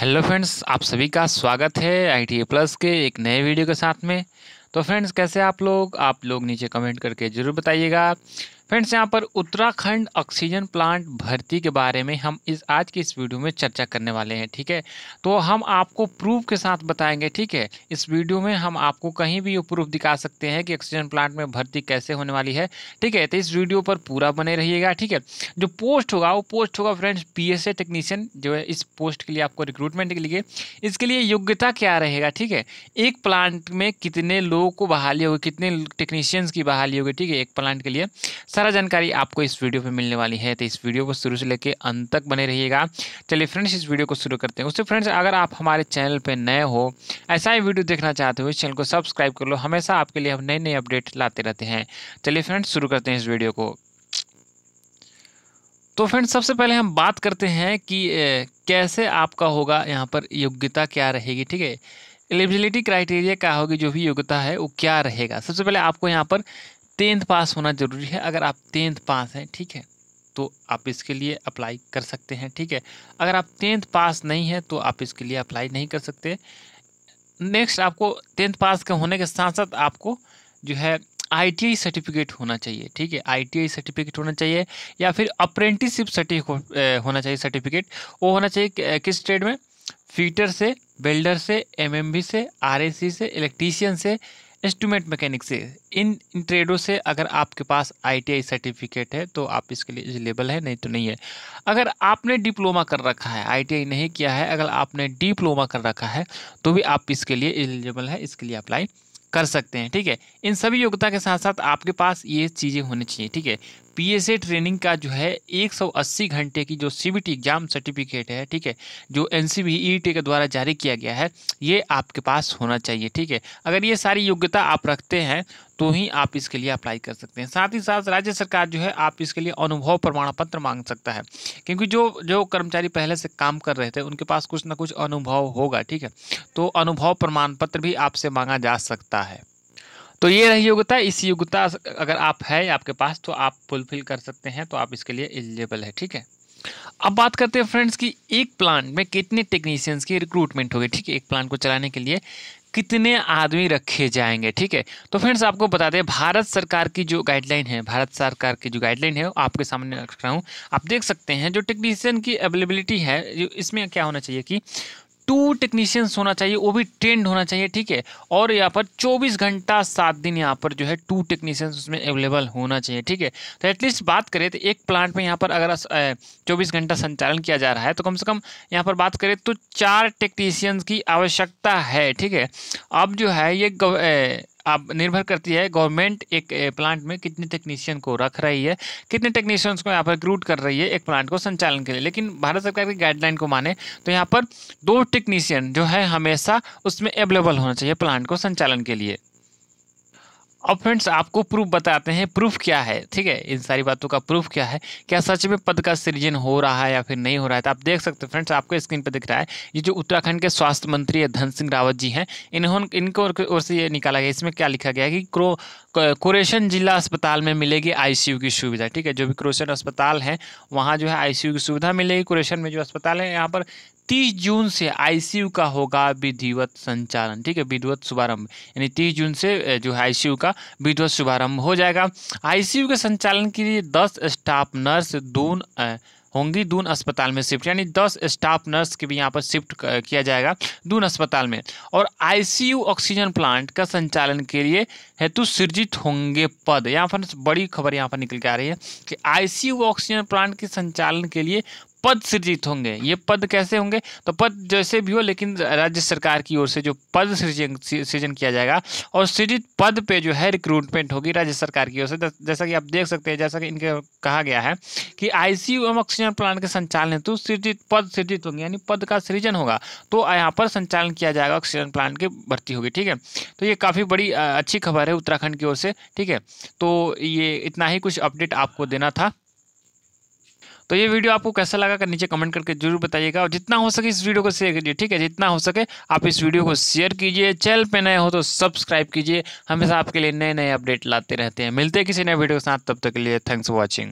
hello friends आप सभी का स्वागत है आई प्लस के एक नए वीडियो के साथ में तो फ्रेंड्स कैसे आप लोग आप लोग नीचे कमेंट करके ज़रूर बताइएगा फ्रेंड्स यहाँ पर उत्तराखंड ऑक्सीजन प्लांट भर्ती के बारे में हम इस आज की इस वीडियो में चर्चा करने वाले हैं ठीक है तो हम आपको प्रूफ के साथ बताएंगे ठीक है इस वीडियो में हम आपको कहीं भी ये प्रूफ दिखा सकते हैं कि ऑक्सीजन प्लांट में भर्ती कैसे होने वाली है ठीक है तो इस वीडियो पर पूरा बने रहिएगा ठीक है जो पोस्ट होगा वो पोस्ट होगा फ्रेंड्स पी टेक्नीशियन जो है इस पोस्ट के लिए आपको रिक्रूटमेंट के लिए इसके लिए योग्यता क्या रहेगा ठीक है एक प्लांट में कितने लोगों को बहाली होगी कितने टेक्नीशियंस की बहाली होगी ठीक है एक प्लांट के लिए सारा जानकारी आपको इस वीडियो पे मिलने वाली है तो इस वीडियो को शुरू से लेकर अंत तक बने रहिएगा चलिए फ्रेंड्स इस वीडियो को शुरू करते हैं उससे फ्रेंड्स अगर आप हमारे चैनल पे नए हो ऐसा ही वीडियो देखना चाहते हो इस चैनल को सब्सक्राइब कर लो हमेशा आपके लिए हम नए नए अपडेट लाते रहते हैं चलिए फ्रेंड्स शुरू करते हैं इस वीडियो को तो फ्रेंड्स सबसे पहले हम बात करते हैं कि कैसे आपका होगा यहाँ पर योग्यता क्या रहेगी ठीक है एलिजिबिलिटी क्राइटेरिया क्या होगी जो भी योग्यता है वो क्या रहेगा सबसे पहले आपको यहाँ पर टेंथ पास होना ज़रूरी है अगर आप टेंथ पास हैं ठीक है तो आप इसके लिए अप्लाई कर सकते हैं ठीक है अगर आप टेंथ पास नहीं है तो आप इसके लिए अप्लाई नहीं कर सकते नेक्स्ट आपको टेंथ पास के होने के साथ साथ आपको जो है आईटीआई सर्टिफिकेट होना चाहिए ठीक है आईटीआई सर्टिफिकेट होना चाहिए या फिर अप्रेंटिसशिप सर्टिफिकेट होना चाहिए सर्टिफिकेट वो होना चाहिए किस ट्रेड में फीटर से बिल्डर से एमएमबी से आरएसी से इलेक्ट्रीशियन से इंस्ट्रूमेंट मैकेनिक से इन ट्रेडों से अगर आपके पास आईटीआई सर्टिफिकेट है तो आप इसके लिए एलिजिबल है नहीं तो नहीं है अगर आपने डिप्लोमा कर रखा है आईटीआई नहीं किया है अगर आपने डिप्लोमा कर रखा है तो भी आप इसके लिए एलिजिबल है इसके लिए अप्लाई कर सकते हैं ठीक है इन सभी योग्यता के साथ साथ आपके पास ये चीज़ें होनी चाहिए ठीक है पीएसए ट्रेनिंग का जो है 180 घंटे की जो सीबीटी एग्जाम सर्टिफिकेट है ठीक है जो एनसीबी ईटी e के द्वारा जारी किया गया है ये आपके पास होना चाहिए ठीक है अगर ये सारी योग्यता आप रखते हैं तो ही आप इसके लिए अप्लाई कर सकते हैं साथ ही साथ राज्य सरकार जो है आप इसके लिए अनुभव प्रमाण पत्र मांग सकता है क्योंकि जो जो कर्मचारी पहले से काम कर रहे थे उनके पास कुछ ना कुछ अनुभव होगा ठीक है तो अनुभव प्रमाण पत्र भी आपसे मांगा जा सकता है तो ये रही योग्यता इस योग्यता अगर आप है आपके पास तो आप फुलफिल कर सकते हैं तो आप इसके लिए एलिजिबल है ठीक है अब बात करते हैं फ्रेंड्स की एक प्लान में कितने टेक्नीशियंस की रिक्रूटमेंट होगी ठीक है एक प्लान को चलाने के लिए कितने आदमी रखे जाएंगे ठीक है तो फ्रेंड्स आपको बता दें भारत सरकार की जो गाइडलाइन है भारत सरकार की जो गाइडलाइन है आपके सामने रख रहा हूँ आप देख सकते हैं जो टेक्नीशियन की अवेलेबिलिटी है इसमें क्या होना चाहिए कि टू टेक्नीशियंस होना चाहिए वो भी ट्रेंड होना चाहिए ठीक है और यहाँ पर 24 घंटा सात दिन यहाँ पर जो है टू टेक्नीशियंस उसमें अवेलेबल होना चाहिए ठीक है तो एटलीस्ट बात करें तो एक प्लांट में यहाँ पर अगर 24 घंटा संचालन किया जा रहा है तो कम से कम यहाँ पर बात करें तो चार टेक्नीशियंस की आवश्यकता है ठीक है अब जो है ये आप निर्भर करती है गवर्नमेंट एक प्लांट में कितने टेक्नीशियन को रख रही है कितने टेक्नीशियंस को यहाँ पर रिक्रूट कर रही है एक प्लांट को संचालन के लिए लेकिन भारत सरकार की गाइडलाइन को माने तो यहाँ पर दो टेक्नीशियन जो है हमेशा उसमें अवेलेबल होना चाहिए प्लांट को संचालन के लिए अब फ्रेंड्स आपको प्रूफ बताते हैं प्रूफ क्या है ठीक है इन सारी बातों का प्रूफ क्या है क्या सच में पद का सृजन हो रहा है या फिर नहीं हो रहा है तो आप देख सकते हो फ्रेंड्स आपको स्क्रीन पर दिख रहा है ये जो उत्तराखंड के स्वास्थ्य मंत्री है धन सिंह रावत जी हैं इन्होंने इनको ओर से ये निकाला गया इसमें क्या लिखा गया कि क्रो कुरेशन जिला अस्पताल में मिलेगी आई की सुविधा ठीक है जो भी कुरेशन अस्पताल है वहाँ जो है आई की सुविधा मिलेगी कुरेशन में जो अस्पताल है यहाँ पर तीस जून से आईसीयू का होगा विधिवत संचालन ठीक है विधिवत शुभारंभ यानी तीस जून से जो है आई का विधिवत शुभारंभ हो जाएगा आईसीयू के संचालन के लिए दस स्टाफ नर्स दून होंगी दून अस्पताल में शिफ्ट यानी दस स्टाफ नर्स के भी यहाँ पर शिफ्ट किया जाएगा दून अस्पताल में और आईसीयू ऑक्सीजन प्लांट का संचालन के लिए हेतु सृजित होंगे पद यहाँ पर बड़ी खबर यहाँ पर निकल के आ रही है कि आईसीयू ऑक्सीजन प्लांट के संचालन के लिए पद सृजित होंगे ये पद कैसे होंगे तो पद जैसे भी हो लेकिन राज्य सरकार की ओर से जो पद सृजन सृजन किया जाएगा और सृजित पद पे जो है रिक्रूटमेंट होगी राज्य सरकार की ओर से जैसा कि आप देख सकते हैं जैसा कि इनके कहा गया है कि आईसीयू एवं ऑक्सीजन प्लांट के संचालन हेतु सृजित पद सृजित होंगे यानी पद का सृजन होगा तो यहाँ पर संचालन किया जाएगा ऑक्सीजन प्लांट की भर्ती होगी ठीक है तो ये काफ़ी बड़ी अच्छी खबर है उत्तराखंड की ओर से ठीक है तो ये इतना ही कुछ अपडेट आपको देना था तो ये वीडियो आपको कैसा लगा कर नीचे कमेंट करके जरूर बताइएगा और जितना हो सके इस वीडियो को शेयर कीजिए ठीक है जितना हो सके आप इस वीडियो को शेयर कीजिए चैनल पे नए हो तो सब्सक्राइब कीजिए हमेशा आपके लिए नए नए अपडेट लाते रहते हैं मिलते हैं किसी नए वीडियो के साथ तब तक के लिए थैंक्स फॉर वॉचिंग